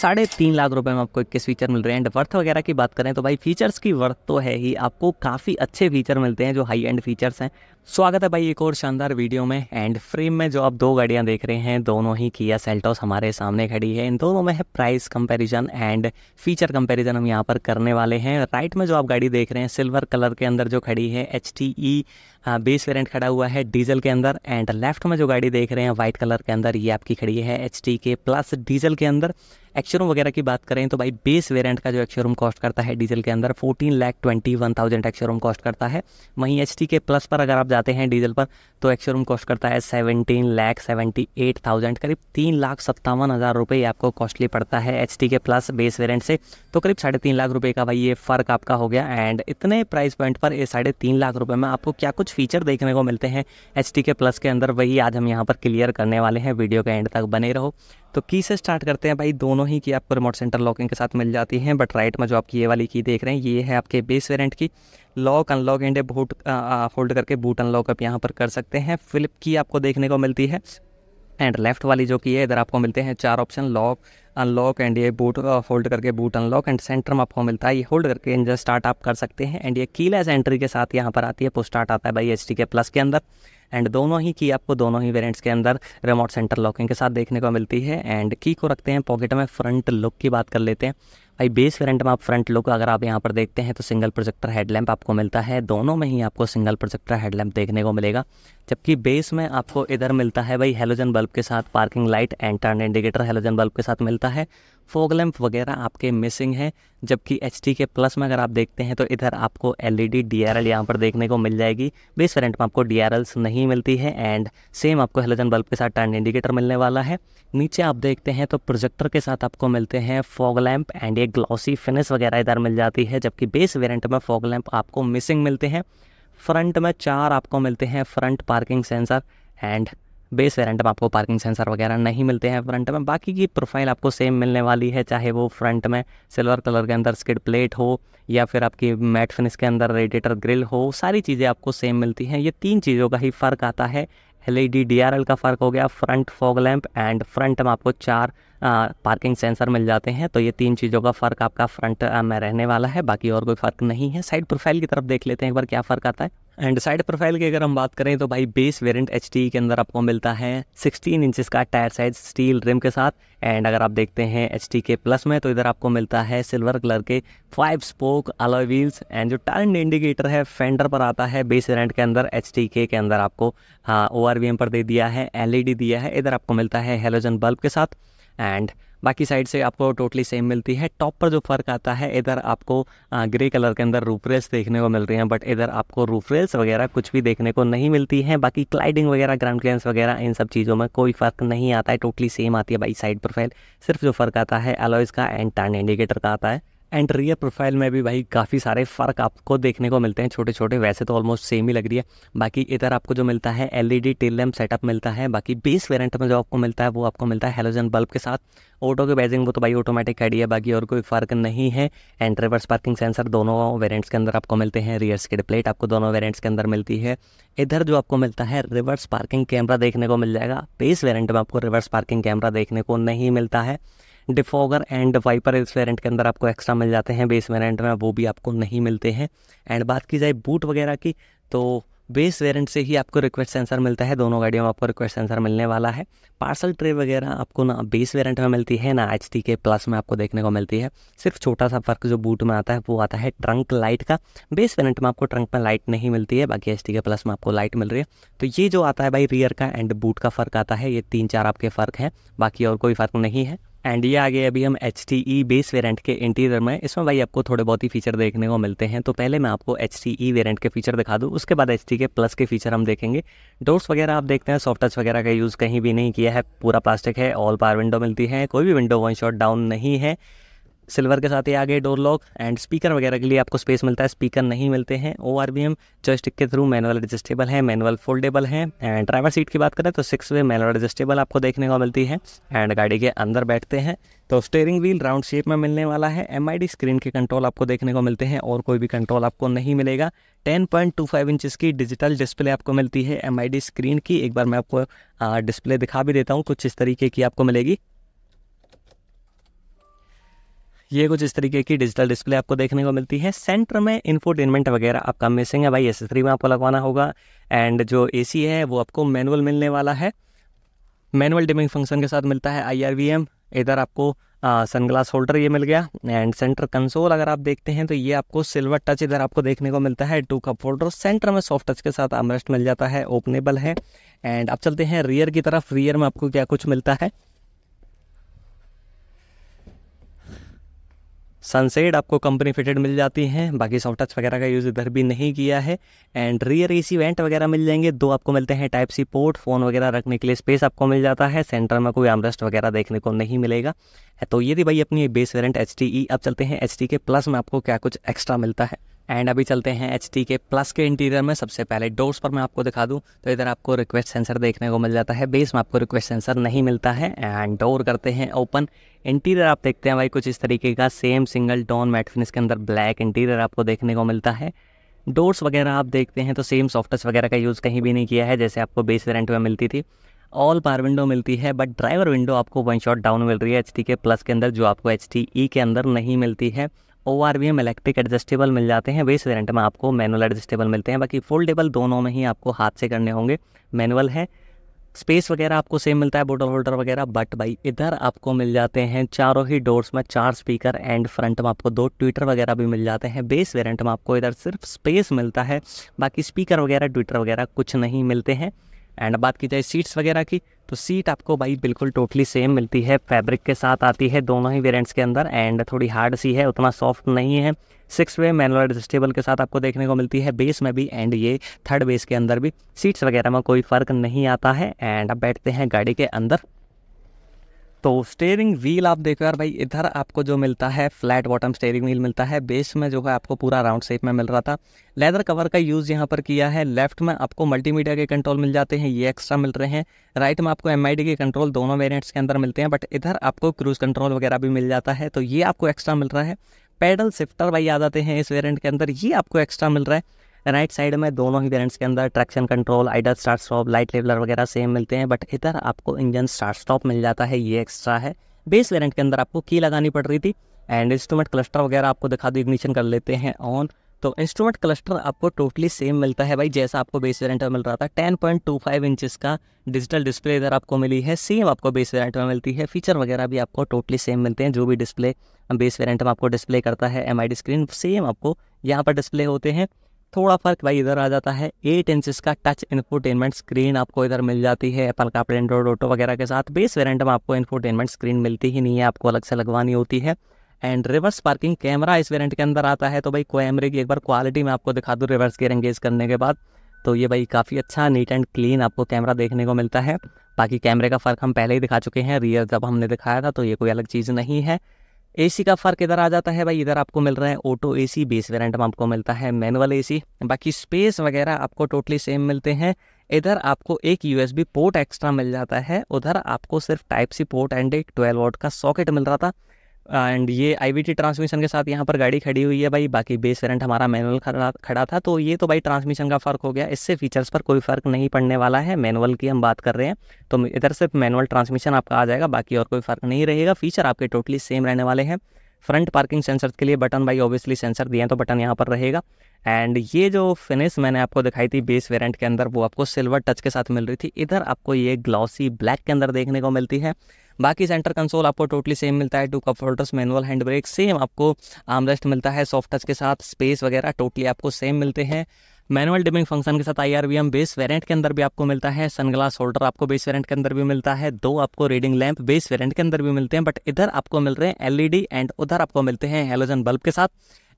साढ़े तीन लाख रुपए में आपको इक्कीस फीचर मिल रहे हैं एंड वर्थ वगैरह की बात करें तो भाई फीचर्स की वर्थ तो है ही आपको काफ़ी अच्छे फीचर मिलते हैं जो हाई एंड फीचर्स हैं स्वागत है भाई एक और शानदार वीडियो में एंड फ्रेम में जो आप दो गाड़ियाँ देख रहे हैं दोनों ही किया सेल्टॉस हमारे सामने खड़ी है इन दोनों में है price comparison and feature comparison हम यहाँ पर करने वाले हैं राइट में जो आप गाड़ी देख रहे हैं सिल्वर कलर के अंदर जो खड़ी है H T E base variant खड़ा हुआ है डीजल के अंदर एंड लेफ्ट में जो गाड़ी देख रहे हैं वाइट कलर के अंदर ये आपकी खड़ी है H T K plus diesel के अंदर एक्शोरूम वगैरह की बात करें तो भाई बेस वेरिएंट का जो एक्शोरूम कॉस्ट करता है डीजल के अंदर fourteen lakh twenty one thousand ex showroom cost करता है वहीं एच के प्लस पर अगर आप जाते हैं डीजल पर तो एक्शोरूम कॉस्ट करता है seventeen lakh seventy eight thousand करीब तीन लाख सत्तावन हज़ार रुपये आपको कॉस्टली पड़ता है एच के प्लस बेस वेरियंट से तो करीब साढ़े तीन लाख रुपये का भाई ये फ़र्क आपका हो गया एंड इतने प्राइस पॉइंट पर ये साढ़े तीन लाख रुपये में आपको क्या कुछ फीचर देखने को मिलते हैं एच के प्लस के अंदर वही आज हम यहाँ पर क्लियर करने वाले हैं वीडियो के एंड तक बने रहो तो की से स्टार्ट करते हैं भाई दोनों ही की आपको रिमोट सेंटर लॉकिंग के साथ मिल जाती हैं बट राइट में जो आपकी ये वाली की देख रहे हैं ये है आपके बेस वेरेंट की lock unlock and boot hold करके बूट अनलॉक आप यहाँ पर कर सकते हैं फ्लिप की आपको देखने को मिलती है एंड लेफ्ट वाली जो की है इधर आपको मिलते हैं चार ऑप्शन लॉक अनलॉक एंड ये बूट होल्ड करके बूट अनलॉक एंड सेंटर में आपको मिलता है ये होल्ड करके इंजन स्टार्ट आप कर सकते हैं एंड ये कीलेस एंट्री के साथ यहाँ पर आती है पो स्टार्ट आता है भाई एच के प्लस के अंदर एंड दोनों ही की आपको दोनों ही वेरिएंट्स के अंदर रिमोट सेंटर लॉकिंग के साथ देखने को मिलती है एंड की को रखते हैं पॉकेट में फ्रंट लुक की बात कर लेते हैं भाई बेस वेरिएंट में आप फ्रंट लुक अगर आप यहाँ पर देखते हैं तो सिंगल प्रोजेक्टर हेडलैम्प आपको मिलता है दोनों में ही आपको सिंगल प्रोजेक्टर हेडलैम्प देखने को मिलेगा जबकि बेस में आपको इधर मिलता है भाई हेलोजन बल्ब के साथ parking light and turn indicator halogen bulb के साथ मिलता है होता है फोग लैम्प वगैरह आपके मिसिंग है जबकि एच के प्लस में अगर आप देखते हैं तो इधर आपको एल ई डी डी पर देखने को मिल जाएगी बेस वेरेंट में आपको डी नहीं मिलती है एंड सेम आपको हेलोजन बल्ब के साथ टर्न इंडिकेटर मिलने वाला है नीचे आप देखते हैं तो प्रोजेक्टर के साथ आपको मिलते हैं फॉग लैम्प एंड ये ग्लॉसी फिनिश वगैरह इधर मिल जाती है जबकि बेस वेरेंट में फॉग लैम्प आपको मिसिंग मिलते हैं फ्रंट में चार आपको मिलते हैं front parking sensor and base variant में आपको पार्किंग सेंसर वगैरह नहीं मिलते हैं फ्रंट में बाकी की प्रोफाइल आपको सेम मिलने वाली है चाहे वो फ्रंट में सिल्वर कलर के अंदर स्किड प्लेट हो या फिर आपकी मैट फिनिश के अंदर रेडिएटर ग्रिल हो सारी चीज़ें आपको सेम मिलती हैं ये तीन चीज़ों का ही फ़र्क आता है एल ई e का फ़र्क हो गया front fog lamp and front में आपको चार आ, पार्किंग सेंसर मिल जाते हैं तो ये तीन चीज़ों का फ़र्क आपका फ्रंट में रहने वाला है बाकी और कोई फ़र्क नहीं है साइड प्रोफाइल की तरफ देख लेते हैं एक बार क्या फ़र्क आता है एंड साइड प्रोफाइल की अगर हम बात करें तो भाई बेस वेरिएंट एच के अंदर आपको मिलता है 16 इंचेस का टायर साइज स्टील रिम के साथ एंड अगर आप देखते हैं एच e के प्लस में तो इधर आपको मिलता है सिल्वर कलर के five spoke alloy wheels and जो टर्न इंडिकेटर है फेंडर पर आता है बेस वेरिएंट के अंदर एच e के अंदर आपको हाँ ओ पर दे दिया है एल e दिया है इधर आपको मिलता है हेलोजन बल्ब के साथ एंड बाकी साइड से आपको टोटली सेम मिलती है टॉप पर जो फ़र्क आता है इधर आपको ग्रे कलर के अंदर रूफ रेल्स देखने को मिल रही हैं बट इधर आपको रूफ रेल्स वगैरह कुछ भी देखने को नहीं मिलती हैं बाकी क्लाइडिंग वगैरह ग्राउंड क्लियरेंस वगैरह इन सब चीज़ों में कोई फ़र्क नहीं आता है टोटली सेम आती है बाई साइड प्रोफाइल सिर्फ जो फ़र्क आता है एलॉयज़ का एंड टर्न इंडिकेटर का आता है एंड रियर प्रोफाइल में भी भाई काफ़ी सारे फ़र्क आपको देखने को मिलते हैं छोटे छोटे वैसे तो ऑलमोस्ट सेम ही लग रही है बाकी इधर आपको जो मिलता है L E D tail lamp setup मिलता है बाकी बेस वेरेंट में जो आपको मिलता है वो आपको मिलता है हेलोजन बल्ब के साथ ऑटो के बैजिंग वो तो भाई ऑटोमेटिक कैडी है बाकी और कोई फ़र्क नहीं है एंड रिवर्स पार्किंग सेंसर दोनों वेरियंट्स के अंदर आपको मिलते हैं रियर स्किड प्लेट आपको दोनों वेरियंट्स के अंदर मिलती है इधर जो आपको मिलता है रिवर्स पार्किंग कैमरा देखने को मिल जाएगा बेस वेरियंट में आपको रिवर्स पार्किंग कैमरा देखने को नहीं मिलता है डिफॉगर एंड वाइपर इस वेरेंट के अंदर आपको एक्स्ट्रा मिल जाते हैं बेस वेरेंट में वो भी आपको नहीं मिलते हैं एंड बात की जाए बूट वगैरह की तो बेस वेरेंट से ही आपको रिक्वेस्ट सेंसर मिलता है दोनों गाड़ियों में आपको रिक्वेस्ट सेंसर मिलने वाला है पार्सल ट्रे वगैरह आपको ना बेस वेरेंट में मिलती है ना एच के प्लस में आपको देखने को मिलती है सिर्फ छोटा सा फर्क जो बूट में आता है वो आता है ट्रंक लाइट का बेस वेरेंट में आपको ट्रंक में लाइट नहीं मिलती है बाकी एच के प्लस में आपको लाइट मिल रही है तो ये जो आता है भाई रियर का एंड बूट का फ़र्क आता है ये तीन चार आपके फ़र्क हैं बाकी और कोई फ़र्क नहीं है एंड ये आगे अभी हम H T E base variant के इंटीरियर में इसमें भाई आपको थोड़े बहुत ही फीचर देखने को मिलते हैं तो पहले मैं आपको एच टी ई वेरियंट के फीचर दिखा दूँ उसके बाद एच टी के प्लस के फीचर हम देखेंगे डोर्स वगैरह आप देखते हैं सॉफ्ट टच वगैरह का यूज़ कहीं भी नहीं किया है पूरा प्लास्टिक है ऑल पार विंडो मिलती है कोई भी विंडो वन शॉट डाउन नहीं है सिल्वर के साथ ही आ गए डोर लॉक एंड स्पीकर वगैरह के लिए आपको स्पेस मिलता है स्पीकर नहीं मिलते हैं O R V M stick के थ्रू मैनुअल एडजस्टेबल है मैनुअल फोल्डेबल है एंड ड्राइवर सीट की बात करें तो सिक्स वे मैनुअल एडजस्टेबल आपको देखने को मिलती है एंड गाड़ी के अंदर बैठते हैं तो स्टेयरिंग व्हील राउंड शेप में मिलने वाला है एम स्क्रीन के कंट्रोल आपको देखने को मिलते हैं और कोई भी कंट्रोल आपको नहीं मिलेगा ten point two five inches की डिजिटल डिस्प्ले आपको मिलती है एम स्क्रीन की एक बार मैं आपको डिस्प्ले दिखा भी देता हूँ कुछ इस तरीके की आपको मिलेगी ये कुछ इस तरीके की डिजिटल डिस्प्ले आपको देखने को मिलती है सेंटर में इन्फोटेनमेंट वगैरह आपका मिसिंग है भाई एस थ्री में आपको लगवाना होगा एंड जो ए सी है वो आपको मैनुअल मिलने वाला है मैनुअल डिमिंग फंक्शन के साथ मिलता है आई आर वी एम इधर आपको सनग्लास होल्डर ये मिल गया एंड सेंटर कंसोल अगर आप देखते हैं तो ये आपको सिल्वर टच इधर आपको देखने को मिलता है टू कप होल्डर सेंटर में सॉफ्ट टच के साथ आमरेस्ट मिल जाता है ओपनेबल है एंड आप चलते हैं रियर की तरफ रियर में आपको क्या कुछ मिलता है सनसेड आपको कंपनी फिटेड मिल जाती हैं बाकी सॉफ्ट टच वगैरह का यूज़ इधर भी नहीं किया है एंड रियर एसी वेंट वगैरह मिल जाएंगे दो आपको मिलते हैं टाइप सी पोर्ट फ़ोन वगैरह रखने के लिए स्पेस आपको मिल जाता है सेंटर में कोई आमरेस्ट वगैरह देखने को नहीं मिलेगा तो ये थी भाई अपनी बेस वेरेंट एच अब चलते हैं एच के प्लस में आपको क्या कुछ एक्स्ट्रा मिलता है एंड अभी चलते हैं एच के प्लस के इंटीरियर में सबसे पहले डोर्स पर मैं आपको दिखा दूँ तो इधर आपको रिक्वेस्ट सेंसर देखने को मिल जाता है बेस में आपको रिक्वेस्ट सेंसर नहीं मिलता है एंड डोर करते हैं ओपन इंटीरियर आप देखते हैं भाई कुछ इस तरीके का same single tone matte finish के अंदर ब्लैक इंटीरियर आपको देखने को मिलता है डोर्स वगैरह आप देखते हैं तो सेम सॉफ्टवेयर वगैरह का यूज़ कहीं भी नहीं किया है जैसे आपको बेस वेरेंट में मिलती थी ऑल पार विंडो मिलती है बट ड्राइवर विंडो आपको वन शॉट डाउन मिल रही है एच के प्लस के अंदर जो आपको एच e के अंदर नहीं मिलती है O R V M electric adjustable मिल जाते हैं बेस वेरेंट में आपको मैनुअल एडजस्टेबल मिलते हैं बाकी फोल्डेबल दोनों में ही आपको हाथ से करने होंगे मैनुअल है स्पेस वगैरह आपको सेम मिलता है बोटल होल्डर वगैरह बट भाई इधर आपको मिल जाते हैं चारों ही डोर्स में चार स्पीकर एंड फ्रंट में आपको दो ट्विटर वगैरह भी मिल जाते हैं बेस वेरिएंट में आपको इधर सिर्फ स्पेस मिलता है बाकी स्पीकर वगैरह ट्विटर वगैरह कुछ नहीं मिलते हैं एंड बात की जाए सीट्स वगैरह की तो सीट आपको भाई बिल्कुल टोटली सेम मिलती है फैब्रिक के साथ आती है दोनों ही वेरियंट्स के अंदर एंड थोड़ी हार्ड सी है उतना सॉफ्ट नहीं है सिक्स वे मैनुअल एडजस्टेबल के साथ आपको देखने को मिलती है बेस में भी एंड ये थर्ड बेस के अंदर भी सीट्स वगैरह में कोई फ़र्क नहीं आता है एंड अब बैठते हैं गाड़ी के अंदर तो स्टेयरिंग व्हील आप देखो यार भाई इधर आपको जो मिलता है फ्लैट बॉटम स्टेयरिंग व्हील मिलता है बेस में जो है आपको पूरा राउंड शेप में मिल रहा था लेदर कवर का यूज़ यहाँ पर किया है लेफ्ट में आपको मल्टीमीडिया के कंट्रोल मिल जाते हैं ये एक्स्ट्रा मिल रहे हैं राइट में आपको एम के कंट्रोल दोनों वेरियंट्स के अंदर मिलते हैं बट इधर आपको क्रूज़ कंट्रोल वगैरह भी मिल जाता है तो ये आपको एक्स्ट्रा मिल रहा है पैडल शिफ्टर भाई आ जाते हैं इस वेरियंट के अंदर ये आपको एक्स्ट्रा मिल रहा है राइट साइड में दोनों ही वेरियंट्स के अंदर traction control idle start stop light leveller वगैरह सेम मिलते हैं बट इधर आपको इंजन स्टार्ट स्टॉप मिल जाता है ये एक्स्ट्रा है बेस वेरियंट के अंदर आपको की लगानी पड़ रही थी एंड इंस्ट्रूमेंट क्लस्टर वगैरह आपको दिखा दो इग्निशन कर लेते हैं ऑन तो इंस्ट्रूमेंट क्लस्टर आपको टोटली सेम मिलता है भाई जैसा आपको बेस वेरियंट में मिल रहा था 10.25 पॉइंट का डिजिटल डिस्प्ले इधर आपको मिली है सेम आपको बेस वेरियंट में मिलती है फीचर वगैरह भी आपको टोटली सेम मिलते हैं जो भी डिस्प्ले बेस वेरियंट में आपको डिस्प्ले करता है एम स्क्रीन सेम आपको यहाँ पर डिस्प्ले होते हैं थोड़ा फर्क भाई इधर आ जाता है एट इंचज का टच इन्फोटेनमेंट स्क्रीन आपको इधर मिल जाती है एप्पल का एंड्रॉइड ऑटो वगैरह के साथ बेस वेरेंट में आपको इन्फोटेनमेंट स्क्रीन मिलती ही नहीं है आपको अलग से लगवानी होती है एंड रिवर्स पार्किंग कैमरा इस वेरेंट के अंदर आता है तो भाई कैमरे की एक बार क्वालिटी मैं आपको दिखा दूँ रिवर्स गियर एंगेज करने के बाद तो ये भाई काफ़ी अच्छा नीट एंड क्लीन आपको कैमरा देखने को मिलता है बाकी कैमरे का फ़र्क हम पहले ही दिखा चुके हैं रियर जब हमने दिखाया था तो ये कोई अलग चीज़ नहीं है एसी का फ़र्क इधर आ जाता है भाई इधर आपको मिल रहा है ऑटो एसी बेस वेरिएंट में आपको मिलता है मैनुअल एसी बाकी स्पेस वगैरह आपको टोटली सेम मिलते हैं इधर आपको एक यूएसबी पोर्ट एक्स्ट्रा मिल जाता है उधर आपको सिर्फ टाइप सी पोर्ट एंड एक ट्वेल्व वोट का सॉकेट मिल रहा था एंड ये आई ट्रांसमिशन के साथ यहाँ पर गाड़ी खड़ी हुई है भाई बाकी बेस करंट हमारा मैनुअल खड़ा खड़ा था तो ये तो भाई ट्रांसमिशन का फ़र्क हो गया इससे फीचर्स पर कोई फ़र्क नहीं पड़ने वाला है मैनुअल की हम बात कर रहे हैं तो इधर सिर्फ मैनुअल ट्रांसमिशन आपका आ जाएगा बाकी और कोई फ़र्क नहीं रहेगा फीचर आपके टोटली सेम रहने वाले हैं फ्रंट पार्किंग सेंसर के लिए बटन भाई ऑब्वियसली सेंसर दिए हैं तो बटन यहाँ पर रहेगा एंड ये जो फिनिश मैंने आपको दिखाई थी बेस वेरेंट के अंदर वो आपको सिल्वर टच के साथ मिल रही थी इधर आपको ये ग्लॉसी ब्लैक के अंदर देखने को मिलती है बाकी सेंटर कंसोल आपको टोटली सेम मिलता है two cup holders manual hand brake same आपको आमरेस्ट मिलता है सॉफ्ट टच के साथ स्पेस वगैरह टोटली आपको सेम मिलते हैं मैनुअल डिमिंग फंक्शन के साथ I R V M base variant के अंदर भी आपको मिलता है सनग्लास होल्डर आपको बेस वेरेंट के अंदर भी मिलता है दो आपको रीडिंग लैंप बेस वेरेंट के अंदर भी मिलते हैं बट इधर आपको मिल रहे हैं एलईडी एंड उधर आपको मिलते हैं हेलोजन बल्ब के साथ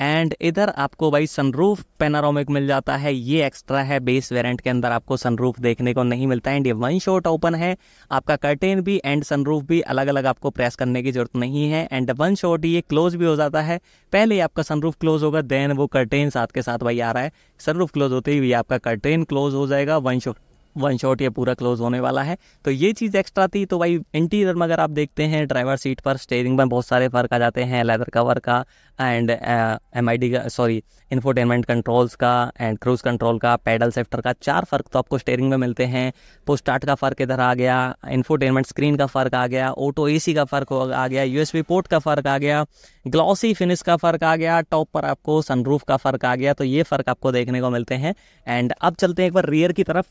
एंड इधर आपको भाई सनरूफ पेनारोमिक मिल जाता है ये एक्स्ट्रा है बेस वेरिएंट के अंदर आपको सनरूफ देखने को नहीं मिलता है एंड ये वन शॉट ओपन है आपका कर्टेन भी एंड सनरूफ भी अलग अलग आपको प्रेस करने की ज़रूरत नहीं है एंड वन शॉट ये क्लोज भी हो जाता है पहले आपका सनरूफ क्लोज होगा देन वो कर्टेन साथ के साथ भाई आ रहा है सनरूफ क्लोज होते ही आपका कर्टेन क्लोज हो जाएगा वन शॉट वन शॉट ये पूरा क्लोज होने वाला है तो ये चीज़ एक्स्ट्रा थी तो भाई इंटीरियर में अगर आप देखते हैं ड्राइवर सीट पर स्टेयरिंग में बहुत सारे फ़र्क आ जाते हैं लेदर कवर का एंड एम आई डी का सॉरी इन्फोटेनमेंट कंट्रोल्स का एंड क्रूज़ कंट्रोल का पैडल सेफ्टर का चार फ़र्क तो आपको स्टेयरिंग में मिलते हैं पोस्टार्ट स्टार्ट का फ़र्क इधर आ गया इन्फोटेनमेंट स्क्रीन का फ़र्क आ गया ऑटो ए सी का फ़र्क आ गया यू एस पोर्ट का फ़र्क आ गया ग्लॉसी फिनिश का फ़र्क आ गया टॉप पर आपको सनरूफ का फ़र्क आ गया तो ये फ़र्क आपको देखने को मिलते हैं एंड अब चलते हैं एक बार रियर की तरफ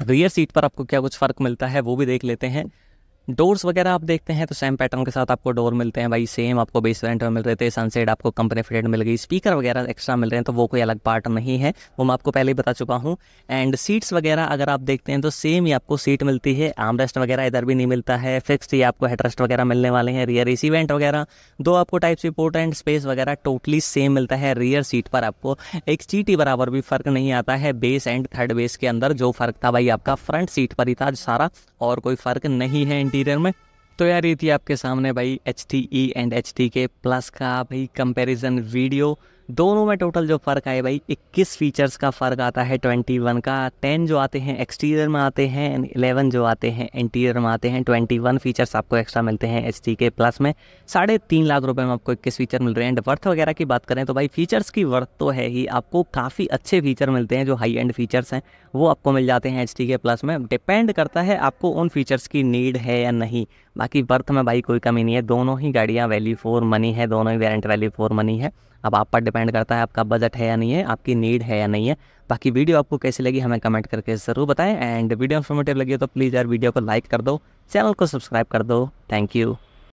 रियर तो सीट पर आपको क्या कुछ फ़र्क मिलता है वो भी देख लेते हैं डोर्स वगैरह आप देखते हैं तो सेम पैटर्न के साथ आपको डोर मिलते हैं भाई सेम आपको बेस रेंट में मिल रहे थे सनसेट आपको कंपनी फ्रेड मिल गई स्पीकर वगैरह एक्स्ट्रा मिल रहे हैं तो वो कोई अलग पार्ट नहीं है वो मैं आपको पहले ही बता चुका हूँ एंड सीट्स वगैरह अगर आप देखते हैं तो सेम ही आपको सीट मिलती है रेस्ट वगैरह इधर भी नहीं मिलता है फिक्स ही आपको हेडरेस्ट वगैरह मिलने वाले हैं रियर वेंट वगैरह दो आपको type C port and space वगैरह टोटली सेम मिलता है रियर सीट पर आपको एक सीट ही बराबर भी फर्क नहीं आता है बेस एंड थर्ड बेस के अंदर जो फर्क था भाई आपका फ्रंट सीट पर ही था सारा और कोई फर्क नहीं है इंटीरियर में तो यार ये थी आपके सामने भाई H T E and H T K plus का भाई कंपेरिजन वीडियो दोनों में टोटल जो फ़र्क आए भाई 21 फीचर्स का फ़र्क आता है 21 का 10 जो आते हैं एक्सटीरियर में आते हैं एंड 11 जो आते हैं इंटीरियर में आते हैं 21 फीचर्स आपको एक्स्ट्रा मिलते हैं एच के प्लस में साढ़े तीन लाख रुपए में आपको इक्कीस फीचर मिल रहे हैं एंड वर्थ वगैरह की बात करें तो भाई फीचर्स की वर्थ तो है ही आपको काफ़ी अच्छे फीचर मिलते हैं जो हाई एंड फीचर्स हैं वो आपको मिल जाते हैं एच के प्लस में डिपेंड करता है आपको उन फीचर्स की नीड है या नहीं बाकी वर्थ में भाई कोई कमी नहीं है दोनों ही गाड़ियाँ वैल्यू फॉर मनी है दोनों ही वेरेंट वैल्यू फॉर मनी है अब आप पर डिपेंड करता है आपका बजट है या नहीं है आपकी नीड है या नहीं है बाकी वीडियो आपको कैसी लगी हमें कमेंट करके ज़रूर बताएं एंड वीडियो इन्फॉर्मेटिव लगी तो प्लीज़ यार वीडियो को लाइक कर दो चैनल को सब्सक्राइब कर दो थैंक यू